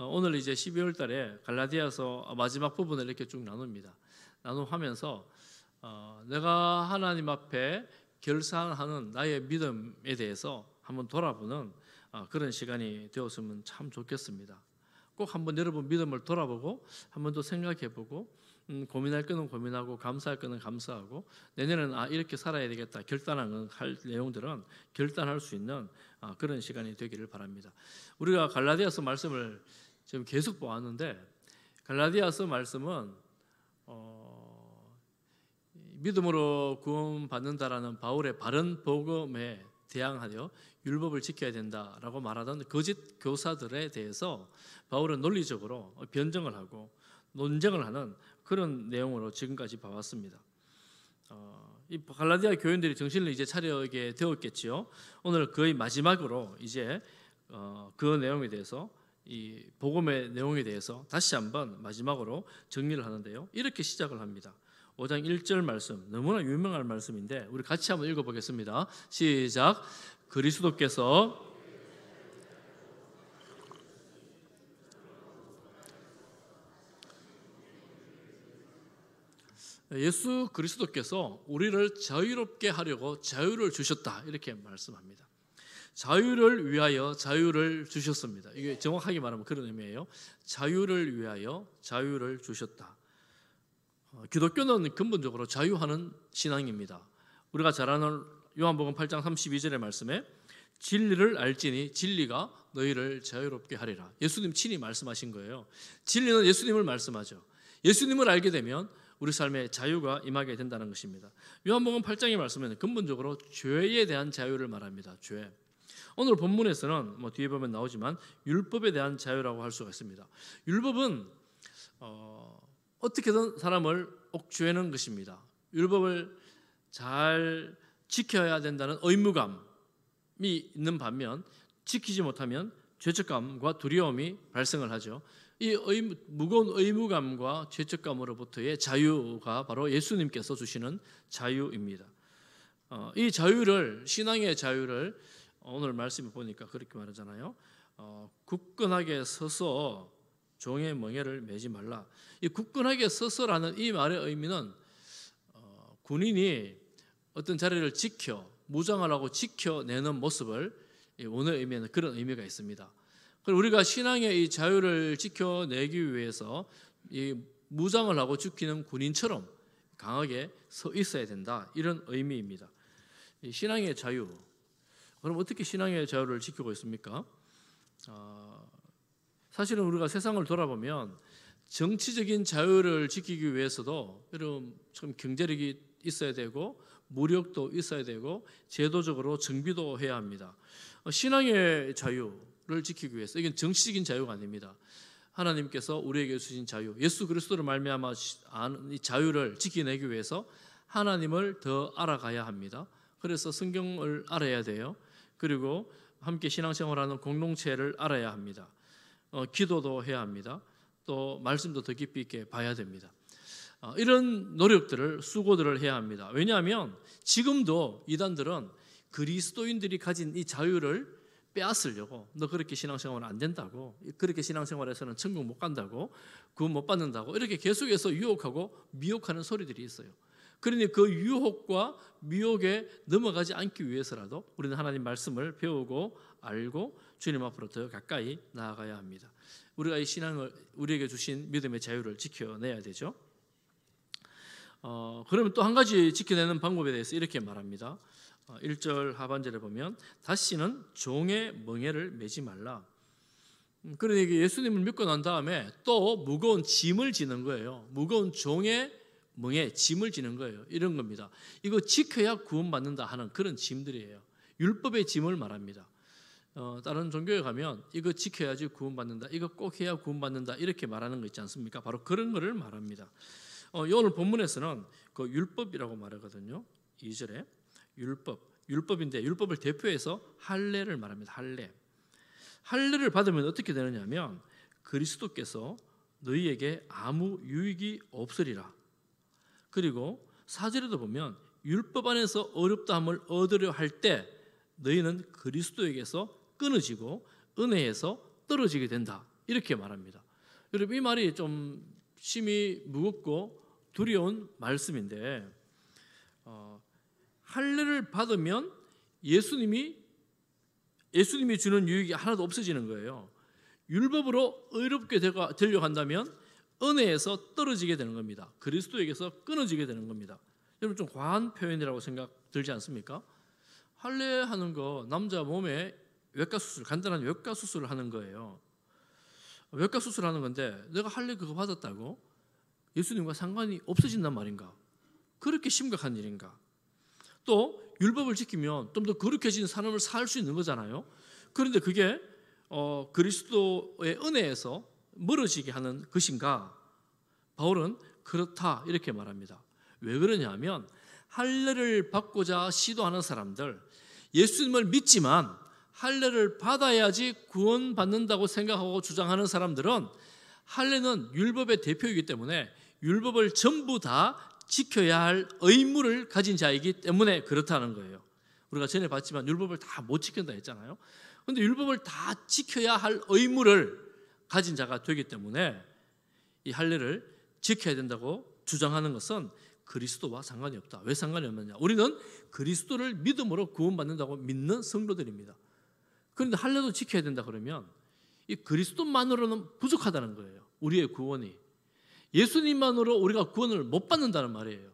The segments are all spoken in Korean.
어, 오늘 이제 12월 달에 갈라디아서 마지막 부분을 이렇게 쭉 나눕니다. 나눔하면서 어, 내가 하나님 앞에 결산하는 나의 믿음에 대해서 한번 돌아보는 어, 그런 시간이 되었으면 참 좋겠습니다. 꼭 한번 여러분 믿음을 돌아보고 한번 더 생각해보고 음, 고민할 거는 고민하고 감사할 거는 감사하고 내년에는 아 이렇게 살아야 되겠다 결단한 할 내용들은 결단할 수 있는 아, 그런 시간이 되기를 바랍니다. 우리가 갈라디아서 말씀을 지금 계속 보았는데 갈라디아서 말씀은 어, 믿음으로 구원받는다라는 바울의 바른 복음에 대항하여 율법을 지켜야 된다라고 말하던 거짓 교사들에 대해서 바울은 논리적으로 변정을 하고 논쟁을 하는 그런 내용으로 지금까지 봐왔습니다. 어, 이 갈라디아 교인들이 정신을 이제 차려게 되었겠지요. 오늘 거의 마지막으로 이제 어, 그 내용에 대해서 이 복음의 내용에 대해서 다시 한번 마지막으로 정리를 하는데요. 이렇게 시작을 합니다. 5장 1절 말씀 너무나 유명한 말씀인데 우리 같이 한번 읽어보겠습니다. 시작 그리스도께서 예수 그리스도께서 우리를 자유롭게 하려고 자유를 주셨다 이렇게 말씀합니다. 자유를 위하여 자유를 주셨습니다. 이게 정확하게 말하면 그런 의미예요. 자유를 위하여 자유를 주셨다. 어, 기독교는 근본적으로 자유하는 신앙입니다. 우리가 잘 아는 요한복음 8장 32절의 말씀에 진리를 알지니 진리가 너희를 자유롭게 하리라. 예수님 친히 말씀하신 거예요. 진리는 예수님을 말씀하죠. 예수님을 알게 되면 우리 삶에 자유가 임하게 된다는 것입니다. 요한복음 8장의 말씀에는 근본적으로 죄에 대한 자유를 말합니다. 죄. 오늘 본문에서는 뭐 뒤에 보면 나오지만 율법에 대한 자유라고 할 수가 있습니다. 율법은 어, 어떻게든 사람을 옥죄는 것입니다. 율법을 잘 지켜야 된다는 의무감이 있는 반면 지키지 못하면 죄책감과 두려움이 발생을 하죠. 이 의무, 무거운 의무감과 죄책감으로부터의 자유가 바로 예수님께서 주시는 자유입니다. 어, 이 자유를 신앙의 자유를 오늘 말씀을 보니까 그렇게 말하잖아요. 어, 굳건하게 서서 종의 멍에를 매지 말라. 이 굳건하게 서서라는 이 말의 의미는 어, 군인이 어떤 자리를 지켜 무장을 하고 지켜내는 모습을 오늘 의미는 그런 의미가 있습니다. 그럼 우리가 신앙의 이 자유를 지켜내기 위해서 이 무장을 하고 지키는 군인처럼 강하게 서 있어야 된다 이런 의미입니다. 신앙의 자유 그럼 어떻게 신앙의 자유를 지키고 있습니까? 어, 사실은 우리가 세상을 돌아보면 정치적인 자유를 지키기 위해서도 여러분 참 경제력이 있어야 되고 무력도 있어야 되고 제도적으로 정비도 해야 합니다. 어, 신앙의 자유를 지키기 위해서 이건 정치적인 자유가 아닙니다. 하나님께서 우리에게 주신 자유, 예수 그리스도를 말미암아 이 자유를 지켜내기 위해서 하나님을 더 알아가야 합니다. 그래서 성경을 알아야 돼요. 그리고 함께 신앙생활하는 공동체를 알아야 합니다. 어, 기도도 해야 합니다. 또 말씀도 더 깊이 있게 봐야 됩니다. 어, 이런 노력들을 수고들을 해야 합니다. 왜냐하면 지금도 이단들은 그리스도인들이 가진 이 자유를 빼앗으려고 너 그렇게 신앙생활안 된다고 그렇게 신앙생활에서는 천국 못 간다고 구원 못 받는다고 이렇게 계속해서 유혹하고 미혹하는 소리들이 있어요. 그러니 그 유혹과 미혹에 넘어가지 않기 위해서라도 우리는 하나님 말씀을 배우고 알고 주님 앞으로 더 가까이 나아가야 합니다. 우리가 이 신앙을 우리에게 주신 믿음의 자유를 지켜내야 되죠. 어, 그러면 또 한 가지 지켜내는 방법에 대해서 이렇게 말합니다. 1절 어, 하반절에 보면 다시는 종의 멍에를 매지 말라. 음, 그러니 예수님을 믿고 난 다음에 또 무거운 짐을 지는 거예요. 무거운 종의 멍에 짐을 지는 거예요. 이런 겁니다. 이거 지켜야 구원받는다 하는 그런 짐들이에요. 율법의 짐을 말합니다. 어, 다른 종교에 가면 이거 지켜야지 구원받는다. 이거 꼭 해야 구원받는다. 이렇게 말하는 거 있지 않습니까? 바로 그런 거를 말합니다. 어, 오늘 본문에서는 그 율법이라고 말하거든요. 2절에 율법. 율법인데 율법을 대표해서 할례를 말합니다. 할례. 할례를 받으면 어떻게 되느냐면 그리스도께서 너희에게 아무 유익이 없으리라. 그리고 사절에도 보면 율법 안에서 어렵다함을 얻으려 할 때 너희는 그리스도에게서 끊어지고 은혜에서 떨어지게 된다. 이렇게 말합니다. 여러분 이 말이 좀 심히 무겁고 두려운 말씀인데 어, 할례를 받으면 예수님이 예수님이 주는 유익이 하나도 없어지는 거예요. 율법으로 의롭게 되려 한다면 은혜에서 떨어지게 되는 겁니다. 그리스도에게서 끊어지게 되는 겁니다. 여러분 좀 과한 표현이라고 생각 들지 않습니까? 할례하는 거 남자 몸에 외과 수술 간단한 외과 수술을 하는 거예요. 외과 수술하는 건데 내가 할례 그거 받았다고 예수님과 상관이 없어진단 말인가? 그렇게 심각한 일인가? 또 율법을 지키면 좀 더 거룩해진 사람을 살 수 있는 거잖아요. 그런데 그게 어, 그리스도의 은혜에서 멀어지게 하는 것인가? 바울은 그렇다 이렇게 말합니다. 왜 그러냐면 할례를 받고자 시도하는 사람들 예수님을 믿지만 할례를 받아야지 구원받는다고 생각하고 주장하는 사람들은 할례는 율법의 대표이기 때문에 율법을 전부 다 지켜야 할 의무를 가진 자이기 때문에 그렇다는 거예요. 우리가 전에 봤지만 율법을 다 못 지킨다 했잖아요. 근데 율법을 다 지켜야 할 의무를 가진 자가 되기 때문에 이 할례를 지켜야 된다고 주장하는 것은 그리스도와 상관이 없다. 왜 상관이 없느냐? 우리는 그리스도를 믿음으로 구원받는다고 믿는 성도들입니다. 그런데 할례도 지켜야 된다 그러면 이 그리스도만으로는 부족하다는 거예요. 우리의 구원이 예수님만으로 우리가 구원을 못 받는다는 말이에요.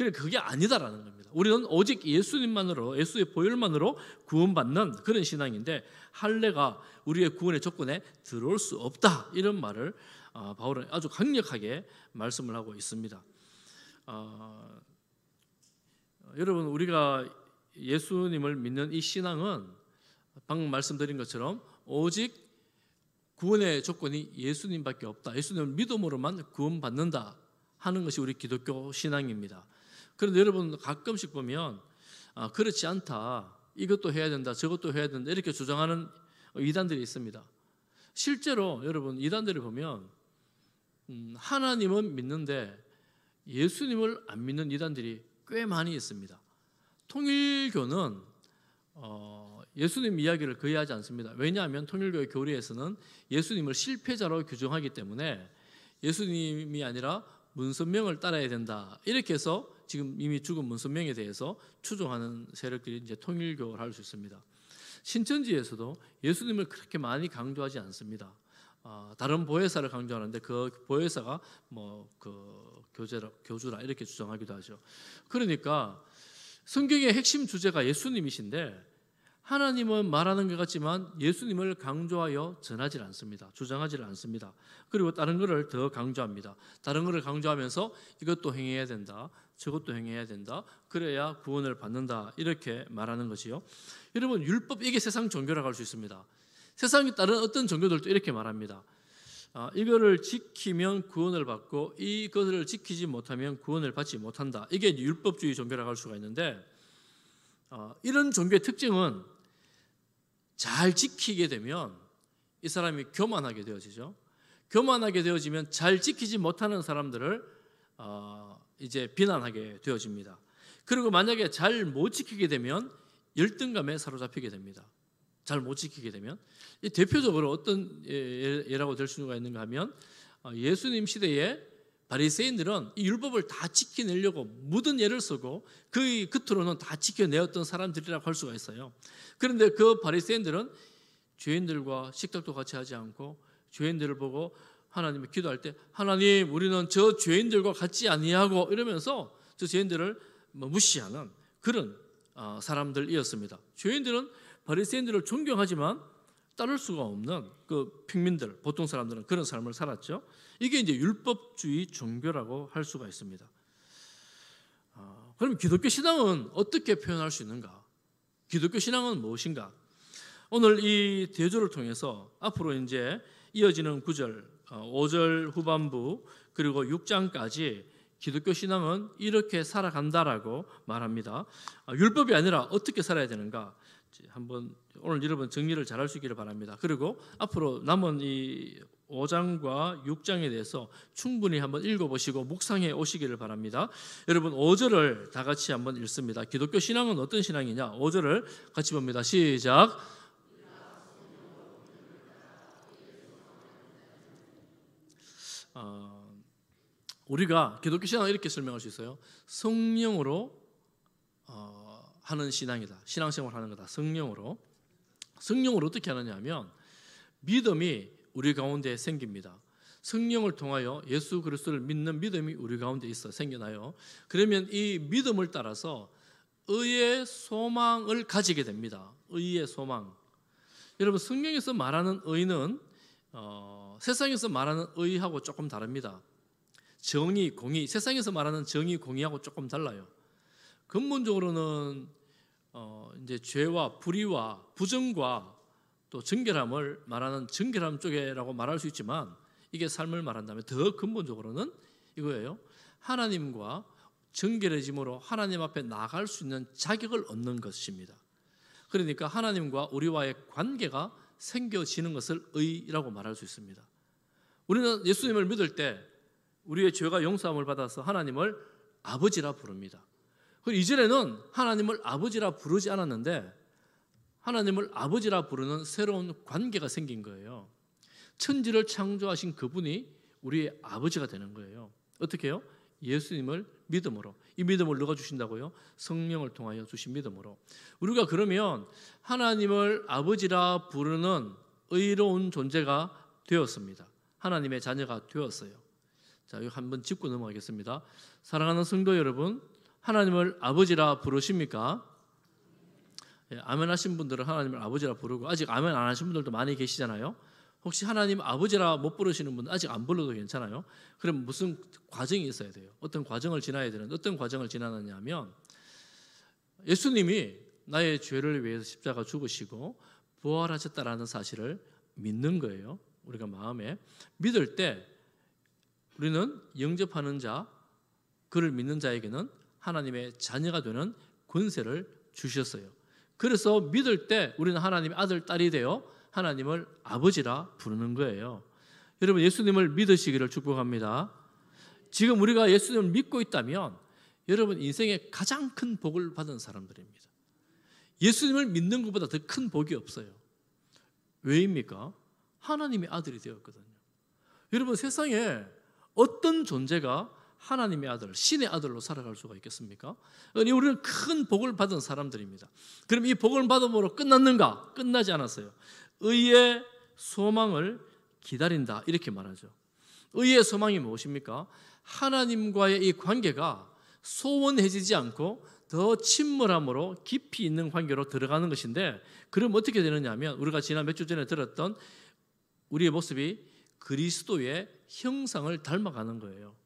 그래 그게 아니다라는 겁니다. 우리는 오직 예수님만으로 예수의 보혈만으로 구원받는 그런 신앙인데 할례가 우리의 구원의 조건에 들어올 수 없다 이런 말을 어, 바울은 아주 강력하게 말씀을 하고 있습니다. 어, 여러분 우리가 예수님을 믿는 이 신앙은 방금 말씀드린 것처럼 오직 구원의 조건이 예수님밖에 없다. 예수님을 믿음으로만 구원받는다 하는 것이 우리 기독교 신앙입니다. 그런데 여러분 가끔씩 보면 아, 그렇지 않다. 이것도 해야 된다. 저것도 해야 된다. 이렇게 주장하는 이단들이 있습니다. 실제로 여러분 이단들을 보면 음, 하나님은 믿는데 예수님을 안 믿는 이단들이 꽤 많이 있습니다. 통일교는 어, 예수님 이야기를 거의 하지 않습니다. 왜냐하면 통일교의 교리에서는 예수님을 실패자로 규정하기 때문에 예수님이 아니라 문선명을 따라야 된다. 이렇게 해서 지금 이미 죽은 문선명에 대해서 추종하는 세력들이 이제 통일교를 할 수 있습니다. 신천지에서도 예수님을 그렇게 많이 강조하지 않습니다. 어, 다른 보혜사를 강조하는데 그 보혜사가 뭐 그 교제라 교주라 이렇게 주장하기도 하죠. 그러니까 성경의 핵심 주제가 예수님이신데 하나님은 말하는 것 같지만 예수님을 강조하여 전하지 않습니다. 주장하지 않습니다. 그리고 다른 것을 더 강조합니다. 다른 것을 강조하면서 이것도 행해야 된다. 저것도 행해야 된다. 그래야 구원을 받는다. 이렇게 말하는 것이요. 여러분 율법 이게 세상 종교라고 할 수 있습니다. 세상에 따른 어떤 종교들도 이렇게 말합니다. 아, 이거를 지키면 구원을 받고 이것을 지키지 못하면 구원을 받지 못한다. 이게 율법주의 종교라고 할 수가 있는데 아, 이런 종교의 특징은 잘 지키게 되면 이 사람이 교만하게 되어지죠. 교만하게 되어지면 잘 지키지 못하는 사람들을 어, 이제 비난하게 되어집니다. 그리고 만약에 잘 못 지키게 되면 열등감에 사로잡히게 됩니다. 잘 못 지키게 되면 대표적으로 어떤 예, 예, 예라고 될 수가 있는가 하면 어, 예수님 시대에 바리새인들은 이 율법을 다 지켜내려고 모든 예를 쓰고 그 끝으로는 다 지켜내었던 사람들이라고 할 수가 있어요. 그런데 그 바리새인들은 죄인들과 식탁도 같이 하지 않고 죄인들을 보고 하나님이 기도할 때 하나님 우리는 저 죄인들과 같지 아니하고 이러면서 저 죄인들을 뭐 무시하는 그런 어, 사람들이었습니다. 죄인들은 바리새인들을 존경하지만 따를 수가 없는 그 평민들, 보통 사람들은 그런 삶을 살았죠. 이게 이제 율법주의 종교라고 할 수가 있습니다. 어, 그럼 기독교 신앙은 어떻게 표현할 수 있는가? 기독교 신앙은 무엇인가? 오늘 이 대조를 통해서 앞으로 이제 이어지는 구절 5절 어, 후반부 그리고 6장까지 기독교 신앙은 이렇게 살아간다라고 말합니다. 아, 율법이 아니라 어떻게 살아야 되는가? 한번 오늘 여러분 정리를 잘할 수 있기를 바랍니다. 그리고 앞으로 남은 이 5장과 6장에 대해서 충분히 한번 읽어보시고 묵상해 오시기를 바랍니다. 여러분 5절을 다 같이 한번 읽습니다. 기독교 신앙은 어떤 신앙이냐? 5절을 같이 봅니다. 시작. 어, 우리가 기독교 신앙 을 이렇게 설명할 수 있어요. 성령으로 어, 하는 신앙이다. 신앙생활 하는 거다. 성령으로. 성령으로 어떻게 하느냐면 믿음이 우리 가운데 생깁니다. 성령을 통하여 예수 그리스도를 믿는 믿음이 우리 가운데 있어 생겨나요. 그러면 이 믿음을 따라서 의의 소망을 가지게 됩니다. 의의 소망. 여러분 성경에서 말하는 의는 어, 세상에서 말하는 의하고 조금 다릅니다. 정의, 공의, 세상에서 말하는 정의, 공의하고 조금 달라요. 근본적으로는 어, 이제 죄와 불의와 부정과 또 정결함을 말하는 정결함 쪽에라고 말할 수 있지만 이게 삶을 말한다면 더 근본적으로는 이거예요. 하나님과 정결해짐으로 하나님 앞에 나갈 수 있는 자격을 얻는 것입니다. 그러니까 하나님과 우리와의 관계가 생겨지는 것을 의라고 말할 수 있습니다. 우리는 예수님을 믿을 때 우리의 죄가 용서함을 받아서 하나님을 아버지라 부릅니다. 그리고 이전에는 하나님을 아버지라 부르지 않았는데 하나님을 아버지라 부르는 새로운 관계가 생긴 거예요. 천지를 창조하신 그분이 우리의 아버지가 되는 거예요. 어떻게 요 예수님을 믿음으로 이 믿음을 누가 주신다고요? 성령을 통하여 주신 믿음으로. 우리가 그러면 하나님을 아버지라 부르는 의로운 존재가 되었습니다. 하나님의 자녀가 되었어요. 자, 이거 한번 짚고 넘어가겠습니다. 사랑하는 성도 여러분, 하나님을 아버지라 부르십니까? 예, 아멘 하신 분들은 하나님을 아버지라 부르고 아직 아멘 안 하신 분들도 많이 계시잖아요. 혹시 하나님 아버지라 못 부르시는 분은 아직 안 불러도 괜찮아요. 그럼 무슨 과정이 있어야 돼요. 어떤 과정을 지나야 되는 어떤 과정을 지나느냐 면 예수님이 나의 죄를 위해서 십자가 죽으시고 부활하셨다라는 사실을 믿는 거예요. 우리가 마음에 믿을 때 우리는 영접하는 자 그를 믿는 자에게는 하나님의 자녀가 되는 권세를 주셨어요. 그래서 믿을 때 우리는 하나님의 아들 딸이 되어 하나님을 아버지라 부르는 거예요. 여러분 예수님을 믿으시기를 축복합니다. 지금 우리가 예수님을 믿고 있다면 여러분 인생의 가장 큰 복을 받은 사람들입니다. 예수님을 믿는 것보다 더 큰 복이 없어요. 왜입니까? 하나님의 아들이 되었거든요. 여러분 세상에 어떤 존재가 하나님의 아들, 신의 아들로 살아갈 수가 있겠습니까? 우리는 큰 복을 받은 사람들입니다. 그럼 이 복을 받음으로 끝났는가? 끝나지 않았어요. 의의 소망을 기다린다 이렇게 말하죠. 의의 소망이 무엇입니까? 하나님과의 이 관계가 소원해지지 않고 더 친밀함으로 깊이 있는 관계로 들어가는 것인데 그럼 어떻게 되느냐면 우리가 지난 몇 주 전에 들었던 우리의 모습이 그리스도의 형상을 닮아가는 거예요.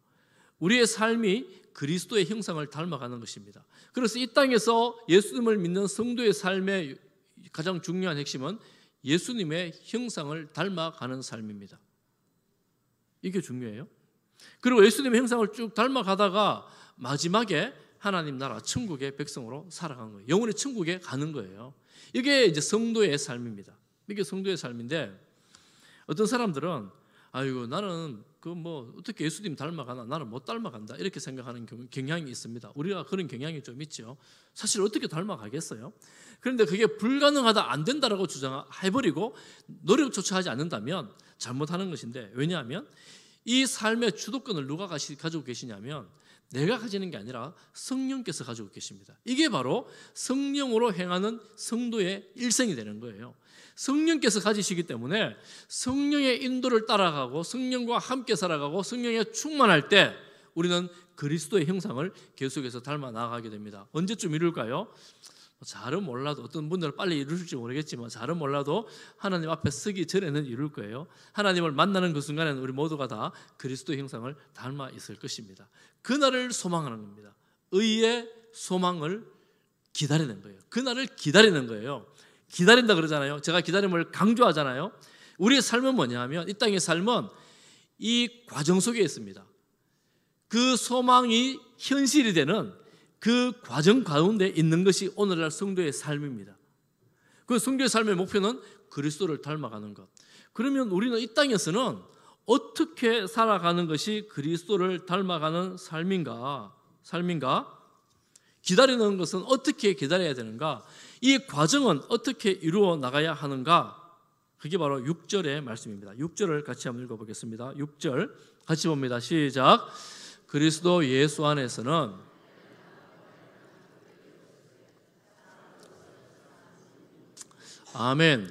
우리의 삶이 그리스도의 형상을 닮아가는 것입니다. 그래서 이 땅에서 예수님을 믿는 성도의 삶의 가장 중요한 핵심은 예수님의 형상을 닮아가는 삶입니다. 이게 중요해요. 그리고 예수님의 형상을 쭉 닮아가다가 마지막에 하나님 나라 천국의 백성으로 살아간 거예요. 영원히 천국에 가는 거예요. 이게 이제 성도의 삶입니다. 이게 성도의 삶인데 어떤 사람들은 아이고 나는 그 뭐 어떻게 예수님 닮아가나 나는 못 닮아간다 이렇게 생각하는 경향이 있습니다. 우리가 그런 경향이 좀 있죠. 사실 어떻게 닮아가겠어요? 그런데 그게 불가능하다 안 된다라고 주장해버리고 노력조차 하지 않는다면 잘못하는 것인데 왜냐하면 이 삶의 주도권을 누가 가지고 계시냐면 내가 가지는 게 아니라 성령께서 가지고 계십니다. 이게 바로 성령으로 행하는 성도의 일생이 되는 거예요. 성령께서 가지시기 때문에 성령의 인도를 따라가고 성령과 함께 살아가고 성령에 충만할 때 우리는 그리스도의 형상을 계속해서 닮아 나가게 됩니다. 언제쯤 이룰까요? 뭐 잘은 몰라도 어떤 분들은 빨리 이루실지 모르겠지만 잘은 몰라도 하나님 앞에 서기 전에는 이룰 거예요. 하나님을 만나는 그 순간에는 우리 모두가 다 그리스도의 형상을 닮아 있을 것입니다. 그날을 소망하는 겁니다. 의의 소망을 기다리는 거예요. 그날을 기다리는 거예요. 기다린다 그러잖아요. 제가 기다림을 강조하잖아요. 우리의 삶은 뭐냐면 이 땅의 삶은 이 과정 속에 있습니다. 그 소망이 현실이 되는 그 과정 가운데 있는 것이 오늘날 성도의 삶입니다. 그 성도의 삶의 목표는 그리스도를 닮아가는 것. 그러면 우리는 이 땅에서는 어떻게 살아가는 것이 그리스도를 닮아가는 삶인가? 삶인가? 기다리는 것은 어떻게 기다려야 되는가? 이 과정은 어떻게 이루어 나가야 하는가? 그게 바로 6절의 말씀입니다. 6절을 같이 한번 읽어보겠습니다. 6절 같이 봅니다. 시작. 그리스도 예수 안에서는 아멘.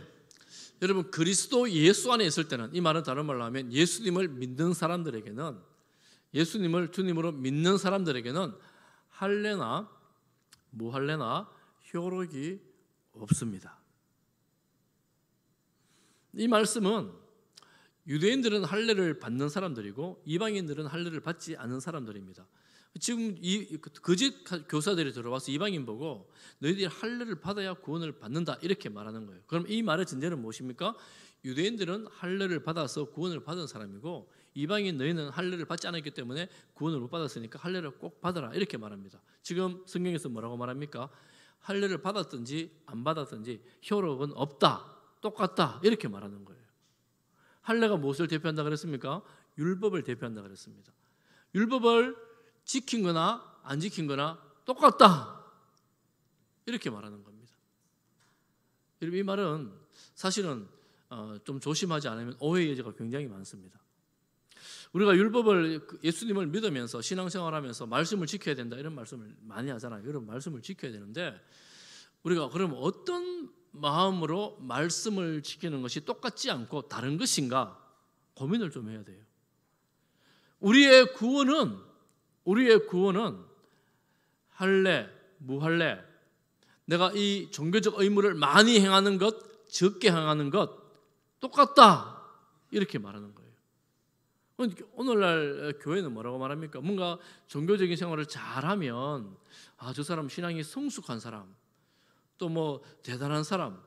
여러분 그리스도 예수 안에 있을 때는 이 말은 다른 말로 하면 예수님을 믿는 사람들에게는 예수님을 주님으로 믿는 사람들에게는 할례나 무할례나 뭐 효력이 없습니다. 이 말씀은 유대인들은 할례를 받는 사람들이고 이방인들은 할례를 받지 않는 사람들입니다. 지금 이 거짓 교사들이 들어와서 이방인 보고 너희들이 할례를 받아야 구원을 받는다 이렇게 말하는 거예요. 그럼 이 말의 전제는 무엇입니까? 유대인들은 할례를 받아서 구원을 받은 사람이고 이방인 너희는 할례를 받지 않았기 때문에 구원을 못 받았으니까 할례를 꼭 받아라 이렇게 말합니다. 지금 성경에서 뭐라고 말합니까? 할례를 받았든지 안 받았든지 효력은 없다. 똑같다. 이렇게 말하는 거예요. 할례가 무엇을 대표한다 그랬습니까? 율법을 대표한다 그랬습니다. 율법을 지킨 거나 안 지킨 거나 똑같다. 이렇게 말하는 겁니다. 여러분 이 말은 사실은 어, 좀 조심하지 않으면 오해의 여지가 굉장히 많습니다. 우리가 율법을 그 예수님을 믿으면서 신앙생활하면서 말씀을 지켜야 된다 이런 말씀을 많이 하잖아요. 이런 말씀을 지켜야 되는데 우리가 그럼 어떤 마음으로 말씀을 지키는 것이 똑같지 않고 다른 것인가 고민을 좀 해야 돼요. 우리의 구원은 우리의 구원은 할래 무할래 내가 이 종교적 의무를 많이 행하는 것 적게 행하는 것 똑같다 이렇게 말하는 거예요. 어, 오늘날 어, 교회는 뭐라고 말합니까? 뭔가 종교적인 생활을 잘하면 아, 저 사람 신앙이 성숙한 사람, 또 뭐 대단한 사람,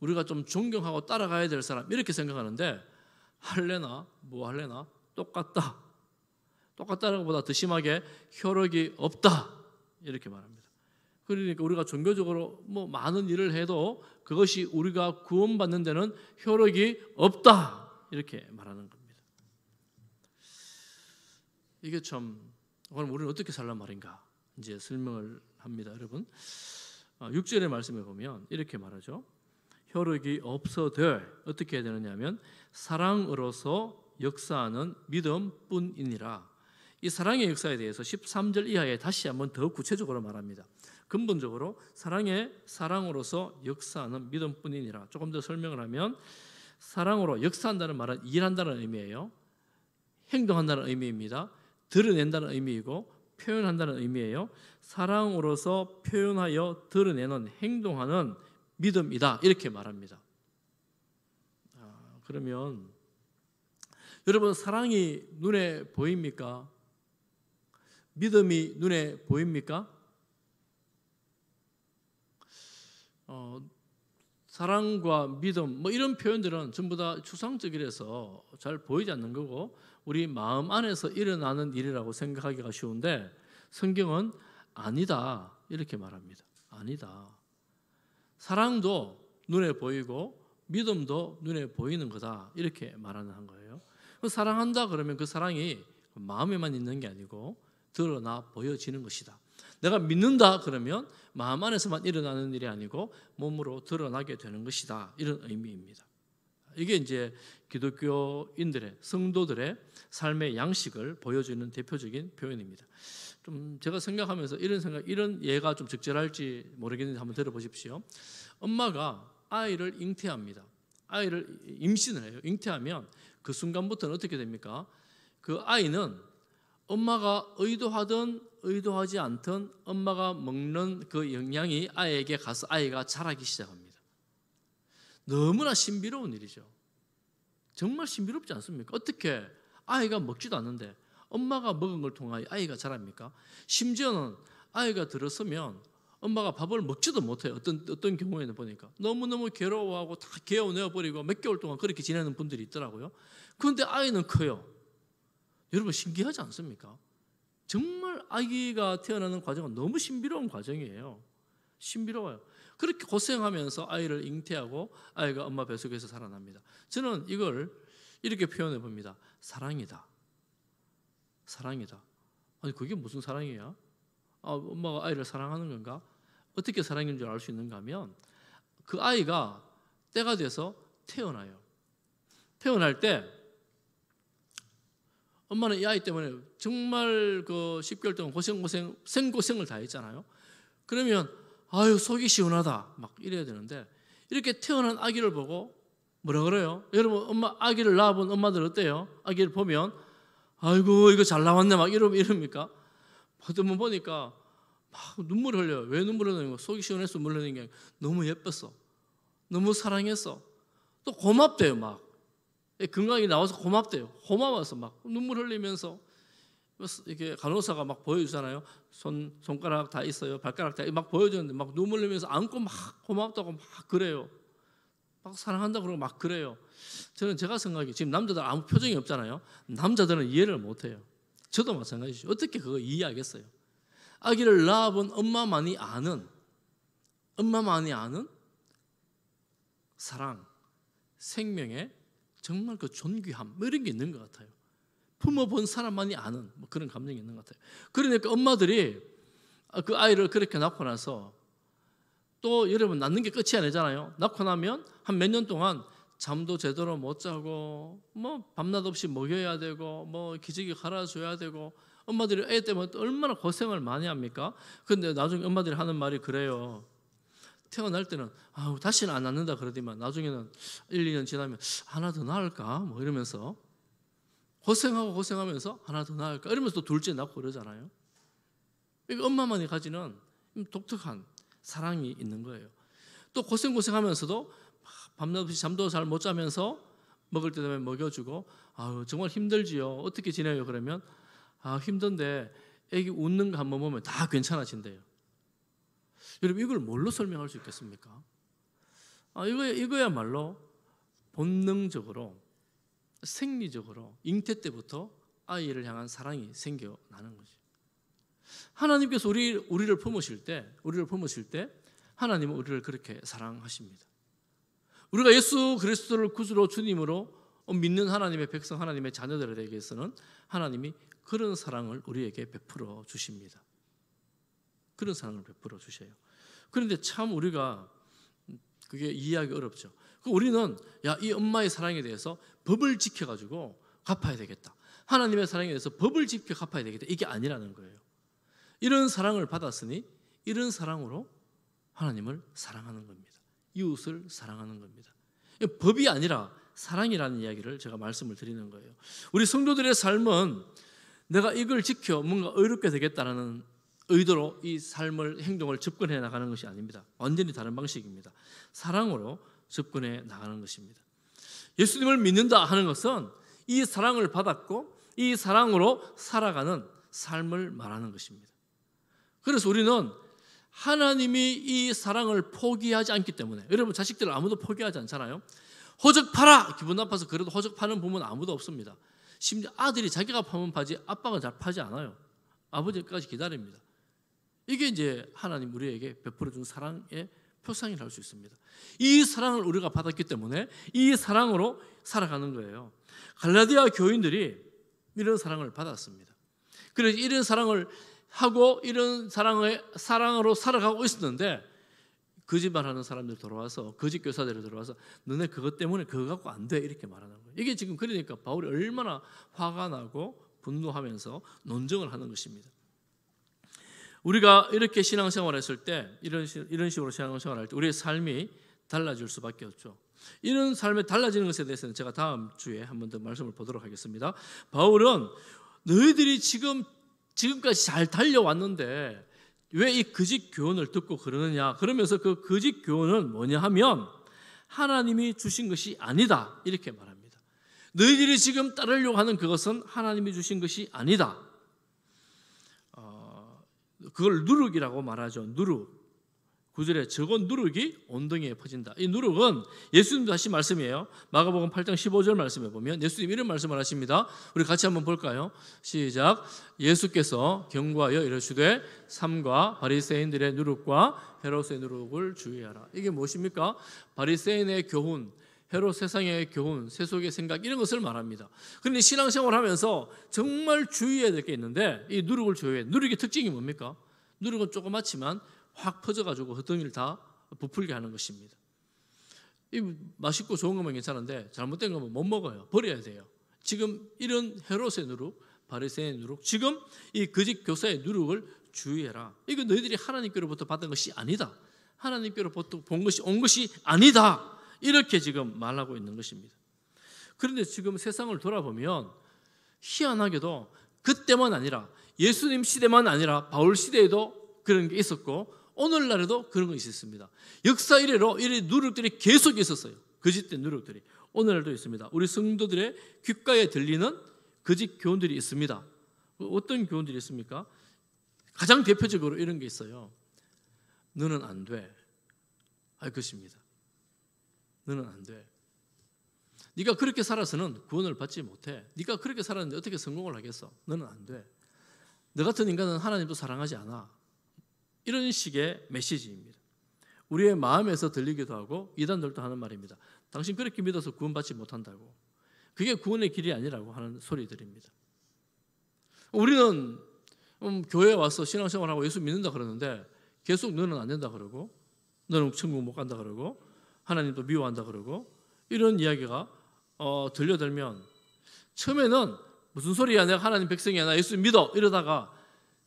우리가 좀 존경하고 따라가야 될 사람 이렇게 생각하는데 할래나 뭐 할래나 똑같다. 똑같다는 것보다 더 심하게 효력이 없다 이렇게 말합니다. 그러니까 우리가 종교적으로 뭐 많은 일을 해도 그것이 우리가 구원받는 데는 효력이 없다 이렇게 말하는 겁니다. 이게 참 그럼 우리는 어떻게 살란 말인가 이제 설명을 합니다, 여러분. 6절의 어, 말씀에 보면 이렇게 말하죠. 혈육이 없어들 어떻게 해야 되느냐면 사랑으로서 역사하는 믿음뿐이니라. 이 사랑의 역사에 대해서 13절 이하에 다시 한번 더 구체적으로 말합니다. 근본적으로 사랑의 사랑으로서 역사하는 믿음뿐이니라. 조금 더 설명을 하면 사랑으로 역사한다는 말은 일한다는 의미예요. 행동한다는 의미입니다. 드러낸다는 의미이고 표현한다는 의미예요. 사랑으로서 표현하여 드러내는 행동하는 믿음이다 이렇게 말합니다. 아, 그러면 여러분 사랑이 눈에 보입니까? 믿음이 눈에 보입니까? 어, 사랑과 믿음 뭐 이런 표현들은 전부 다 추상적이라서 잘 보이지 않는 거고 우리 마음 안에서 일어나는 일이라고 생각하기가 쉬운데 성경은 아니다 이렇게 말합니다. 아니다. 사랑도 눈에 보이고 믿음도 눈에 보이는 거다 이렇게 말하는 거예요. 그 사랑한다 그러면 그 사랑이 그 마음에만 있는 게 아니고 드러나 보여지는 것이다. 내가 믿는다 그러면 마음 안에서만 일어나는 일이 아니고 몸으로 드러나게 되는 것이다 이런 의미입니다. 이게 이제 기독교인들의 성도들의 삶의 양식을 보여주는 대표적인 표현입니다. 좀 제가 생각하면서 이런 생각, 이런 예가 좀 적절할지 모르겠는데 한번 들어보십시오. 엄마가 아이를 잉태합니다. 아이를 임신을 해요. 잉태하면 그 순간부터는 어떻게 됩니까? 그 아이는 엄마가 의도하든 의도하지 않든 엄마가 먹는 그 영양이 아이에게 가서 아이가 자라기 시작합니다. 너무나 신비로운 일이죠. 정말 신비롭지 않습니까? 어떻게 아이가 먹지도 않는데 엄마가 먹은 걸 통하여 아이가 자랍니까? 심지어는 아이가 들었으면 엄마가 밥을 먹지도 못해요. 어떤 어떤 경우에는 보니까 너무너무 괴로워하고 다 개어내어 버리고 몇 개월 동안 그렇게 지내는 분들이 있더라고요. 그런데 아이는 커요. 여러분 신기하지 않습니까? 정말 아기가 태어나는 과정은 너무 신비로운 과정이에요. 신비로워요. 그렇게 고생하면서 아이를 잉태하고 아이가 엄마 뱃속에서 살아납니다. 저는 이걸 이렇게 표현해 봅니다. 사랑이다. 사랑이다. 아니 그게 무슨 사랑이야? 아, 엄마가 아이를 사랑하는 건가? 어떻게 사랑인 줄 알 수 있는가 하면 그 아이가 때가 돼서 태어나요. 태어날 때 엄마는 이 아이 때문에 정말 그 10개월 동안 고생고생, 생고생을 다 했잖아요. 그러면 아유 속이 시원하다 막 이래야 되는데 이렇게 태어난 아기를 보고 뭐라 그래요? 여러분 엄마 아기를 낳아본 엄마들 어때요? 아기를 보면 아이고 이거 잘 나왔네 막 이러면 이럽니까? 어떤 분 보니까 막 눈물 흘려요. 왜 눈물 흘리는 거? 뭐 속이 시원해서 눈물 흘리는 게 너무 예뻤어. 너무 사랑했어. 또 고맙대요 막. 예, 건강이 나와서 고맙대요. 고마워서 막 눈물 흘리면서 이게 렇 간호사가 막 보여주잖아요. 손 손가락 다 있어요. 발가락 다 막 보여주는데 막 눈물 흘리면서 안고 막 고맙다고 막 그래요. 막 사랑한다 그러고 막 그래요. 저는 제가 생각해 지금 남자들 아무 표정이 없잖아요. 남자들은 이해를 못해요. 저도 마찬가지죠. 어떻게 그거 이해하겠어요? 아기를 낳아본 엄마만이 아는 엄마만이 아는 사랑, 생명의 정말 그 존귀함 뭐 이런 게 있는 것 같아요. 품어본 사람만이 아는 뭐 그런 감정이 있는 것 같아요. 그러니까 엄마들이 아, 그 아이를 그렇게 낳고 나서 또 여러분 낳는 게 끝이 아니잖아요. 낳고 나면 한 몇 년 동안 잠도 제대로 못 자고 뭐 밤낮 없이 먹여야 되고 뭐 기저귀 갈아줘야 되고 엄마들이 애 때문에 얼마나 고생을 많이 합니까? 근데 나중에 엄마들이 하는 말이 그래요. 태어날 때는 아우 다시는 안 낳는다 그러더만 나중에는 1, 2년 지나면 하나 더 낳을까 뭐 이러면서 고생하고 고생하면서 하나 더 낳을까 이러면서 또 둘째 낳고 그러잖아요. 엄마만이 가지는 독특한 사랑이 있는 거예요. 또 고생 고생하면서도 밤낮없이 잠도 잘 못 자면서 먹을 때 되면 먹여주고 아유 정말 힘들지요. 어떻게 지내요? 그러면 아 힘든데 애기 웃는 거 한번 보면 다 괜찮아진대요. 여러분 이걸 뭘로 설명할 수 있겠습니까? 아 이거 이거야말로 본능적으로 생리적으로 잉태 때부터 아이를 향한 사랑이 생겨나는 거죠. 하나님께서 우리 우리를 품으실 때, 우리를 품으실 때 하나님은 우리를 그렇게 사랑하십니다. 우리가 예수 그리스도를 구주로 주님으로 믿는 하나님의 백성 하나님의 자녀들에게서는 하나님이 그런 사랑을 우리에게 베풀어 주십니다. 그런 사랑을 베풀어 주셔요. 그런데 참 우리가 그게 이해하기 어렵죠. 그 우리는 야이 엄마의 사랑에 대해서 법을 지켜가지고 갚아야 되겠다. 하나님의 사랑에 대해서 법을 지켜 갚아야 되겠다. 이게 아니라는 거예요. 이런 사랑을 받았으니 이런 사랑으로 하나님을 사랑하는 겁니다. 이웃을 사랑하는 겁니다. 법이 아니라 사랑이라는 이야기를 제가 말씀을 드리는 거예요. 우리 성도들의 삶은 내가 이걸 지켜 뭔가 의롭게 되겠다라는 의도로 이 삶을 행동을 접근해 나가는 것이 아닙니다. 완전히 다른 방식입니다. 사랑으로 접근해 나가는 것입니다. 예수님을 믿는다 하는 것은 이 사랑을 받았고 이 사랑으로 살아가는 삶을 말하는 것입니다. 그래서 우리는 하나님이 이 사랑을 포기하지 않기 때문에 여러분 자식들 아무도 포기하지 않잖아요. 허적 팔아 기분 나빠서 그래도 허적 파는 부모는 아무도 없습니다. 심지어 아들이 자기가 파면 파지 아빠가 잘 파지 않아요. 아버지까지 기다립니다. 이게 이제 하나님 우리에게 베풀어 준 사랑의 표상이라 할수 있습니다. 이 사랑을 우리가 받았기 때문에 이 사랑으로 살아가는 거예요. 갈라디아 교인들이 이런 사랑을 받았습니다. 그래서 이런 사랑을 하고 이런 사랑의 사랑으로 살아가고 있었는데 거짓말하는 사람들 들어와서 거짓 교사들이 들어와서 너네 그것 때문에 그거 갖고 안 돼 이렇게 말하는 거예요. 이게 지금 그러니까 바울이 얼마나 화가 나고 분노하면서 논쟁을 하는 것입니다. 우리가 이렇게 신앙생활 했을 때 이런 이런 식으로 신앙생활 할때 우리의 삶이 달라질 수밖에 없죠. 이런 삶이 달라지는 것에 대해서는 제가 다음 주에 한 번 더 말씀을 보도록 하겠습니다. 바울은 너희들이 지금 지금까지 잘 달려왔는데 왜 이 거짓 교훈을 듣고 그러느냐? 그러면서 그 거짓 교훈은 뭐냐 하면 하나님이 주신 것이 아니다 이렇게 말합니다. 너희들이 지금 따르려고 하는 그것은 하나님이 주신 것이 아니다. 그걸 누룩이라고 말하죠. 누룩. 구절에 적은 누룩이 온덩이에 퍼진다. 이 누룩은 예수님도 다시 말씀이에요. 마가복음 8장 15절 말씀에 보면 예수님 이런 말씀을 하십니다. 우리 같이 한번 볼까요? 시작. 예수께서 경고하여 이르시되 삼과 바리새인들의 누룩과 헤롯의 누룩을 주의하라. 이게 무엇입니까? 바리새인의 교훈, 해로 세상의 교훈, 세속의 생각 이런 것을 말합니다. 그런데 신앙생활 하면서 정말 주의해야 될 게 있는데 이 누룩을 조여해. 누룩의 특징이 뭡니까? 누룩은 조그맣지만 확 퍼져가지고 헛덩이를 다 부풀게 하는 것입니다. 이 맛있고 좋은 거면 괜찮은데 잘못된 거면 못 먹어요. 버려야 돼요. 지금 이런 헤롯의 누룩, 바리새의 누룩, 지금 이 거짓 교사의 누룩을 주의해라. 이거 너희들이 하나님께로부터 받은 것이 아니다. 하나님께로부터 본 것이 온 것이 아니다. 이렇게 지금 말하고 있는 것입니다. 그런데 지금 세상을 돌아보면 희한하게도 그때만 아니라 예수님 시대만 아니라 바울 시대에도 그런 게 있었고 오늘날에도 그런 거 있었습니다. 역사 이래로 이래 누룩들이 계속 있었어요. 거짓된 누룩들이 오늘날도 있습니다. 우리 성도들의 귓가에 들리는 거짓 교훈들이 있습니다. 어떤 교훈들이 있습니까? 가장 대표적으로 이런 게 있어요. 너는 안 돼. 할 것입니다. 너는 안 돼. 네가 그렇게 살아서는 구원을 받지 못해. 네가 그렇게 살았는데 어떻게 성공을 하겠어? 너는 안 돼. 너 같은 인간은 하나님도 사랑하지 않아. 이런 식의 메시지입니다. 우리의 마음에서 들리기도 하고 이단들도 하는 말입니다. 당신 그렇게 믿어서 구원받지 못한다고. 그게 구원의 길이 아니라고 하는 소리들입니다. 우리는 음, 교회에 와서 신앙생활하고 예수 믿는다 그러는데 계속 너는 안 된다 그러고 너는 천국 못 간다 그러고 하나님도 미워한다 그러고 이런 이야기가 어, 들려들면 처음에는 무슨 소리야 내가 하나님 백성이야 나 예수 믿어 이러다가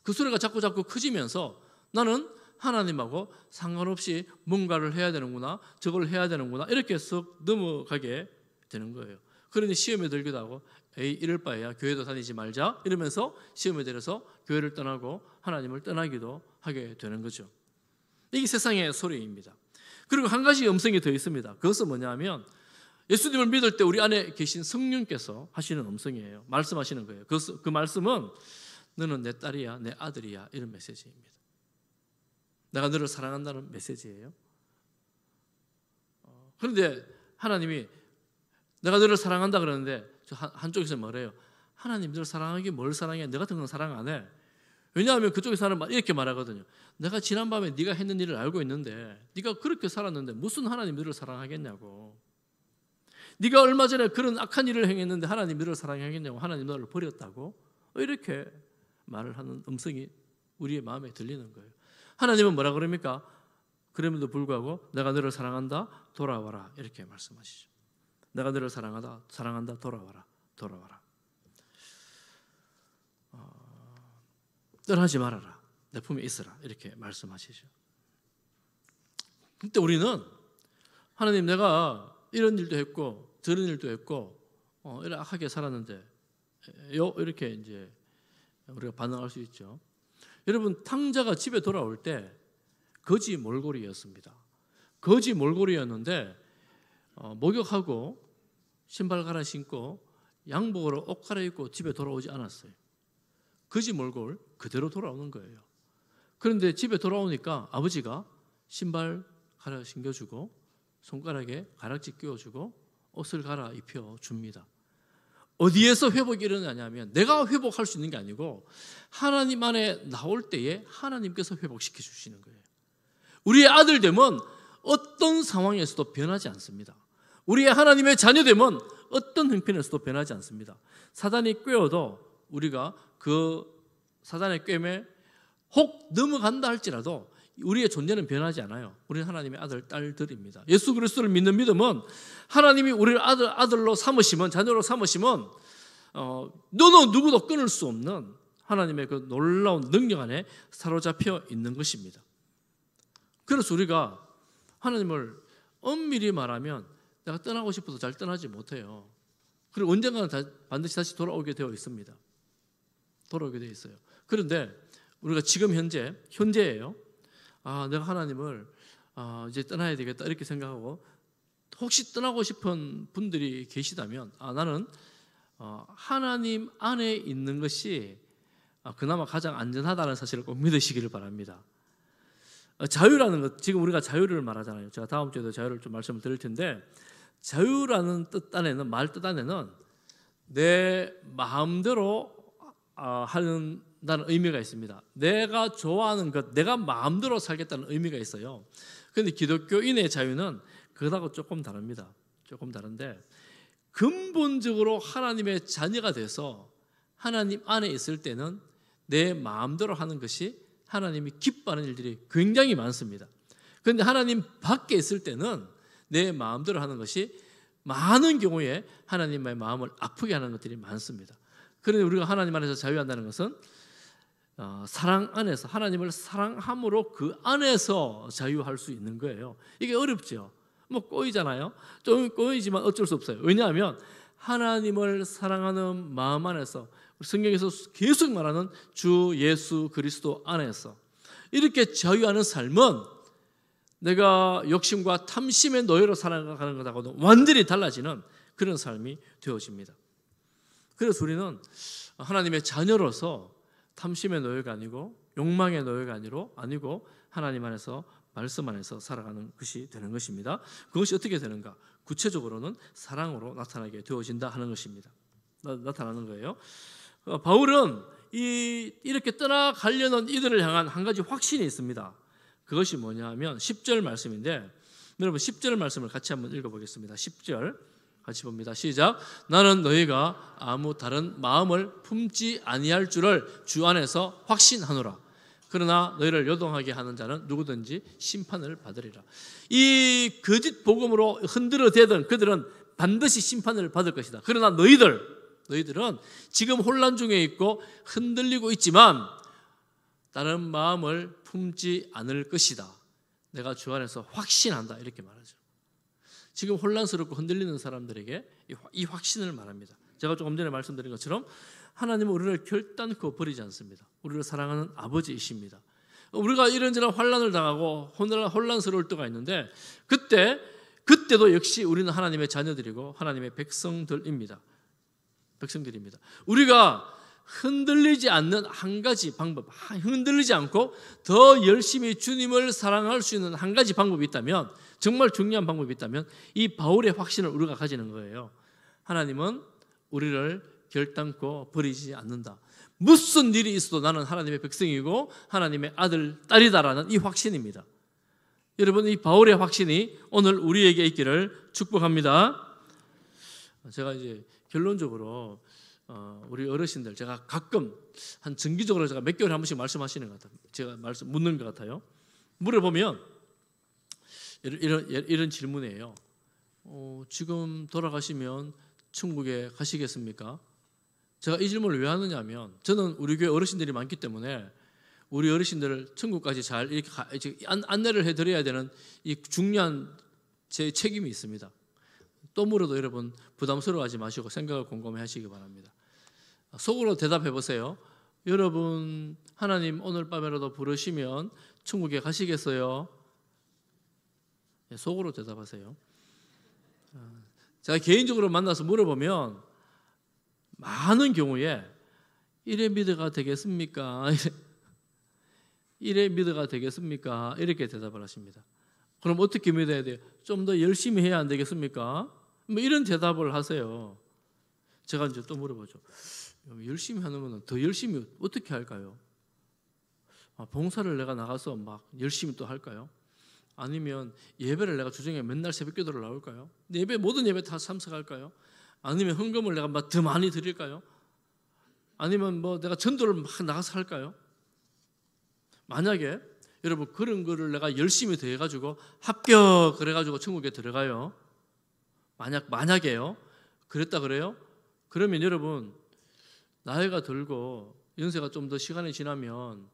그 소리가 자꾸 자꾸 커지면서 나는 하나님하고 상관없이 뭔가를 해야 되는구나 저걸 해야 되는구나 이렇게 쓱 넘어가게 되는 거예요 그러니 시험에 들기도 하고 에이 이럴 바에야 교회도 다니지 말자 이러면서 시험에 들어서 교회를 떠나고 하나님을 떠나기도 하게 되는 거죠 이게 세상의 소리입니다 그리고 한 가지 음성이 더 있습니다. 그것은 뭐냐면 예수님을 믿을 때 우리 안에 계신 성령께서 하시는 음성이에요. 말씀하시는 거예요. 그, 그 말씀은 너는 내 딸이야, 내 아들이야 이런 메시지입니다. 내가 너를 사랑한다는 메시지예요. 어, 그런데 하나님이 내가 너를 사랑한다 그러는데 한쪽에서 말해요. 하나님 너를 사랑하기 뭘 사랑해? 너 같은 건 사랑 안 해. 왜냐하면 그쪽에 사람 이렇게 말하거든요. 내가 지난밤에 네가 했는 일을 알고 있는데 네가 그렇게 살았는데 무슨 하나님 너를 사랑하겠냐고. 네가 얼마 전에 그런 악한 일을 행했는데 하나님 너를 사랑하겠냐고 하나님 너를 버렸다고 어, 이렇게 말을 하는 음성이 우리의 마음에 들리는 거예요. 하나님은 뭐라 그럽니까? 그럼에도 불구하고 내가 너를 사랑한다 돌아와라 이렇게 말씀하시죠. 내가 너를 사랑하다 사랑한다 돌아와라 돌아와라. 떠나지 말아라. 내 품에 있어라. 이렇게 말씀하시죠. 그때 우리는 하나님 내가 이런 일도 했고 저런 일도 했고 어, 이런 악하게 살았는데 요 이렇게 이제 우리가 반응할 수 있죠. 여러분 탕자가 집에 돌아올 때 거지 몰골이었습니다. 거지 몰골이었는데 어, 목욕하고 신발 갈아 신고 양복으로 옷 갈아입고 집에 돌아오지 않았어요. 거지 몰골 그대로 돌아오는 거예요. 그런데 집에 돌아오니까 아버지가 신발 갈아 신겨주고 손가락에 가락지 끼워주고 옷을 갈아입혀 줍니다. 어디에서 회복이 일어나냐면 내가 회복할 수 있는 게 아니고 하나님 안에 나올 때에 하나님께서 회복시켜 주시는 거예요. 우리의 아들 되면 어떤 상황에서도 변하지 않습니다. 우리의 하나님의 자녀 되면 어떤 형편에서도 변하지 않습니다. 사단이 꿰어도 우리가 그 사단의 꿰매 혹 넘어간다 할지라도 우리의 존재는 변하지 않아요. 우리는 하나님의 아들, 딸들입니다. 예수 그리스도를 믿는 믿음은 하나님이 우리를 아들, 아들로 삼으시면 자녀로 삼으시면 어, 너는 누구도 끊을 수 없는 하나님의 그 놀라운 능력 안에 사로잡혀 있는 것입니다. 그래서 우리가 하나님을 엄밀히 말하면 내가 떠나고 싶어도 잘 떠나지 못해요. 그리고 언젠가는 다, 반드시 다시 돌아오게 되어 있습니다. 돌아오게 돼 있어요. 그런데 우리가 지금 현재 현재예요. 아, 내가 하나님을 아, 이제 떠나야 되겠다 이렇게 생각하고 혹시 떠나고 싶은 분들이 계시다면 아, 나는 어, 하나님 안에 있는 것이 아, 그나마 가장 안전하다는 사실을 꼭 믿으시기를 바랍니다. 어, 자유라는 것 지금 우리가 자유를 말하잖아요. 제가 다음 주에도 자유를 좀 말씀을 드릴 텐데 자유라는 뜻 안에는 말뜻 안에는 내 마음대로 어, 하는 다는 의미가 있습니다. 내가 좋아하는 것, 내가 마음대로 살겠다는 의미가 있어요. 그런데 기독교인의 자유는 그하고 조금 다릅니다. 조금 다른데 근본적으로 하나님의 자녀가 돼서 하나님 안에 있을 때는 내 마음대로 하는 것이 하나님이 기뻐하는 일들이 굉장히 많습니다. 그런데 하나님 밖에 있을 때는 내 마음대로 하는 것이 많은 경우에 하나님의 마음을 아프게 하는 것들이 많습니다. 그런데 우리가 하나님 안에서 자유한다는 것은 어, 사랑 안에서 하나님을 사랑함으로 그 안에서 자유할 수 있는 거예요. 이게 어렵죠. 뭐 꼬이잖아요. 좀 꼬이지만 어쩔 수 없어요. 왜냐하면 하나님을 사랑하는 마음 안에서 성경에서 계속 말하는 주 예수 그리스도 안에서 이렇게 자유하는 삶은 내가 욕심과 탐심의 노예로 살아가는 것하고는 완전히 달라지는 그런 삶이 되어집니다. 그래서 우리는 하나님의 자녀로서 탐심의 노예가 아니고 욕망의 노예가 아니고 하나님 안에서 말씀 안에서 살아가는 것이 되는 것입니다. 그것이 어떻게 되는가? 구체적으로는 사랑으로 나타나게 되어진다 하는 것입니다. 나, 타나는 거예요. 어, 바울은 이, 이렇게 떠나가려는 이들을 향한 한 가지 확신이 있습니다. 그것이 뭐냐 하면 10절 말씀인데 여러분 10절 말씀을 같이 한번 읽어보겠습니다. 10절 같이 봅니다. 시작. 나는 너희가 아무 다른 마음을 품지 아니할 줄을 주 안에서 확신하노라. 그러나 너희를 요동하게 하는 자는 누구든지 심판을 받으리라. 이 거짓 복음으로 흔들어 대던 그들은 반드시 심판을 받을 것이다. 그러나 너희들, 너희들은 지금 혼란 중에 있고 흔들리고 있지만 다른 마음을 품지 않을 것이다. 내가 주 안에서 확신한다. 이렇게 말하죠. 지금 혼란스럽고 흔들리는 사람들에게 이 확신을 말합니다. 제가 조금 전에 말씀드린 것처럼 하나님은 우리를 결단코 버리지 않습니다. 우리를 사랑하는 아버지이십니다. 우리가 이런저런 환란을 당하고 혼란, 스러울 때가 있는데 그때 그때도 역시 우리는 하나님의 자녀들이고 하나님의 백성들입니다. 백성들입니다. 우리가 흔들리지 않는 한 가지 방법, 흔들리지 않고 더 열심히 주님을 사랑할 수 있는 한 가지 방법이 있다면 정말 중요한 방법이 있다면 이 바울의 확신을 우리가 가지는 거예요. 하나님은 우리를 결단코 버리지 않는다. 무슨 일이 있어도 나는 하나님의 백성이고 하나님의 아들, 딸이다라는 이 확신입니다. 여러분, 이 바울의 확신이 오늘 우리에게 있기를 축복합니다. 제가 이제 결론적으로 어, 우리 어르신들 제가 가끔 한 정기적으로 제가 몇 개월에 한 번씩 말씀하시는 것 같아요. 제가 말씀 묻는 것 같아요. 물어보면 이런, 이런 질문이에요. 어, 지금 돌아가시면 천국에 가시겠습니까? 제가 이 질문을 왜 하느냐면 저는 우리 교회 어르신들이 많기 때문에 우리 어르신들을 천국까지 잘 이렇게 가, 안내를 해드려야 되는 이 중요한 제 책임이 있습니다. 또 물어도 여러분 부담스러워하지 마시고 생각을 곰곰이 하시기 바랍니다. 속으로 대답해 보세요. 여러분 하나님 오늘 밤에라도 부르시면 천국에 가시겠어요? 예, 속으로 대답하세요. 아, 제가 개인적으로 만나서 물어보면 많은 경우에 이래 미드가 되겠습니까? 이래 미드가 되겠습니까? 이렇게 대답을 하십니다. 그럼 어떻게 믿어야 돼요? 좀 더 열심히 해야 안 되겠습니까? 뭐 이런 대답을 하세요. 제가 이제 또 물어보죠. 열심히 하는 더 열심히 어떻게 할까요? 아, 봉사를 내가 나가서 막 열심히 또 할까요? 아니면 예배를 내가 주중에 맨날 새벽 기도를 나올까요? 예배 모든 예배 다 참석할까요? 아니면 헌금을 내가 막더 많이 드릴까요? 아니면 뭐 내가 전도를 막 나가서 할까요? 만약에 여러분 그런 거를 내가 열심히 대해 가지고 합격 그래 가지고 천국에 들어가요. 만약 만약에요. 그랬다 그래요? 그러면 여러분 나이가 들고 연세가 좀 더 시간이 지나면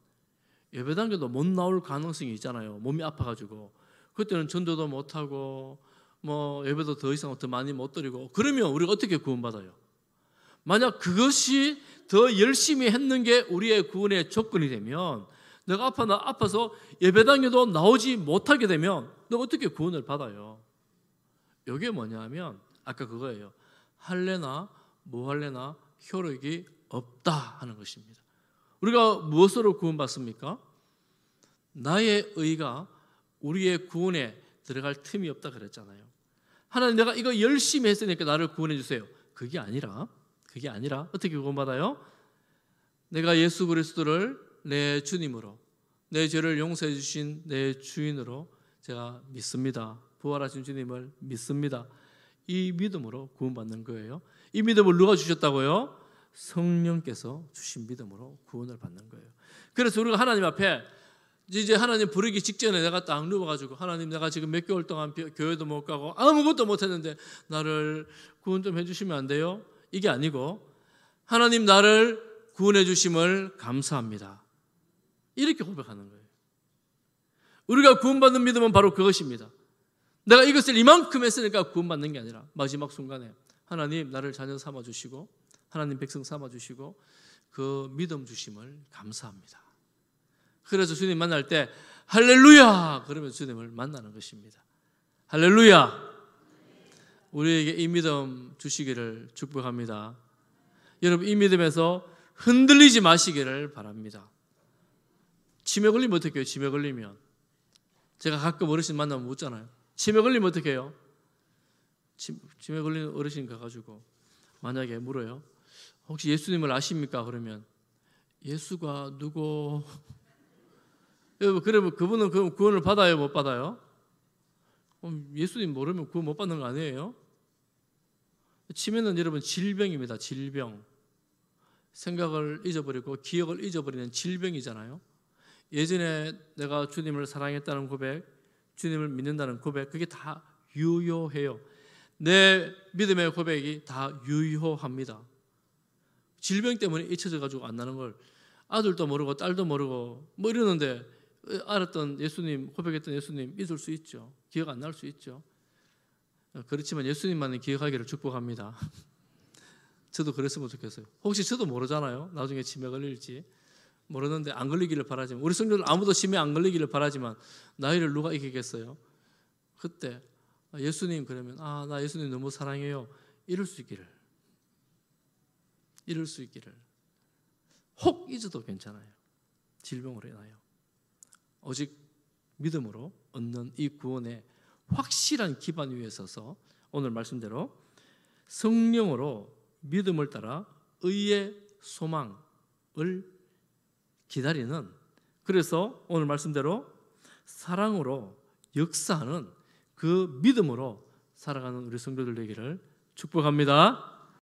예배 당계도못 나올 가능성이 있잖아요. 몸이 아파가지고 그때는 전도도 못 하고 뭐 예배도 더 이상 더 많이 못 드리고 그러면 우리가 어떻게 구원받아요? 만약 그것이 더 열심히 했는 게 우리의 구원의 조건이 되면 내가 아파 나 아파서 예배당에도 나오지 못하게 되면 너 어떻게 구원을 받아요? 이게 뭐냐면 아까 그거예요. 할래나 뭐 할래나 효력이 없다 하는 것입니다. 우리가 무엇으로 구원받습니까? 나의 의가 우리의 구원에 들어갈 틈이 없다 그랬잖아요. 하나님 내가 이거 열심히 했으니까 나를 구원해 주세요. 그게 아니라 그게 아니라 어떻게 구원받아요? 내가 예수 그리스도를 내 주님으로 내 죄를 용서해 주신 내 주인으로 제가 믿습니다. 부활하신 주님을 믿습니다. 이 믿음으로 구원받는 거예요. 이 믿음을 누가 주셨다고요? 성령께서 주신 믿음으로 구원을 받는 거예요. 그래서 우리가 하나님 앞에 이제 하나님 부르기 직전에 내가 딱 누워가지고 하나님 내가 지금 몇 개월 동안 교회도 못 가고 아무것도 못 했는데 나를 구원 좀 해주시면 안 돼요? 이게 아니고 하나님 나를 구원해 주심을 감사합니다. 이렇게 고백하는 거예요. 우리가 구원받는 믿음은 바로 그것입니다. 내가 이것을 이만큼 했으니까 구원받는 게 아니라 마지막 순간에 하나님 나를 자녀 삼아 주시고 하나님 백성 삼아 주시고 그 믿음 주심을 감사합니다. 그래서 주님 만날 때 할렐루야 그러면 주님을 만나는 것입니다. 할렐루야. 우리에게 이 믿음 주시기를 축복합니다. 여러분 이 믿음에서 흔들리지 마시기를 바랍니다. 치매 걸리면 어떻게 해요? 치매 걸리면 제가 가끔 어르신 만나면 묻잖아요. 치매 걸리면 어떻게 해요? 치매 걸린 어르신 가가지고 만약에 물어요. 혹시 예수님을 아십니까? 그러면 예수가 누구? 여러분, 그러면 그분은 그 구원을 받아요, 못 받아요? 예수님 모르면 구원 못 받는 거 아니에요? 치매는 여러분 질병입니다. 질병. 생각을 잊어버리고 기억을 잊어버리는 질병이잖아요. 예전에 내가 주님을 사랑했다는 고백, 주님을 믿는다는 고백, 그게 다 유효해요. 내 믿음의 고백이 다 유효합니다. 질병 때문에 잊혀져 가지고 안 나는 걸 아들도 모르고 딸도 모르고 뭐 이러는데 어, 알았던 예수님 고백했던 예수님 잊을 수 있죠. 기억 안 날 수 있죠. 어, 그렇지만 예수님만은 기억하기를 축복합니다. 저도 그랬으면 좋겠어요. 혹시 저도 모르잖아요. 나중에 치매 걸릴지 모르는데 안 걸리기를 바라지만 우리 성도들 아무도 치매 안 걸리기를 바라지만 나이를 누가 이기겠어요? 그때 아, 예수님 그러면 아 나 예수님 너무 사랑해요. 이럴 수 있기를 이럴 수 있기를 혹 잊어도 괜찮아요. 질병으로 인하여 오직 믿음으로 얻는 이 구원의 확실한 기반 위에 서서 오늘 말씀대로 성령으로 믿음을 따라 의의 소망을 기다리는 그래서 오늘 말씀대로 사랑으로 역사하는 그 믿음으로 살아가는 우리 성도들 되기를 축복합니다.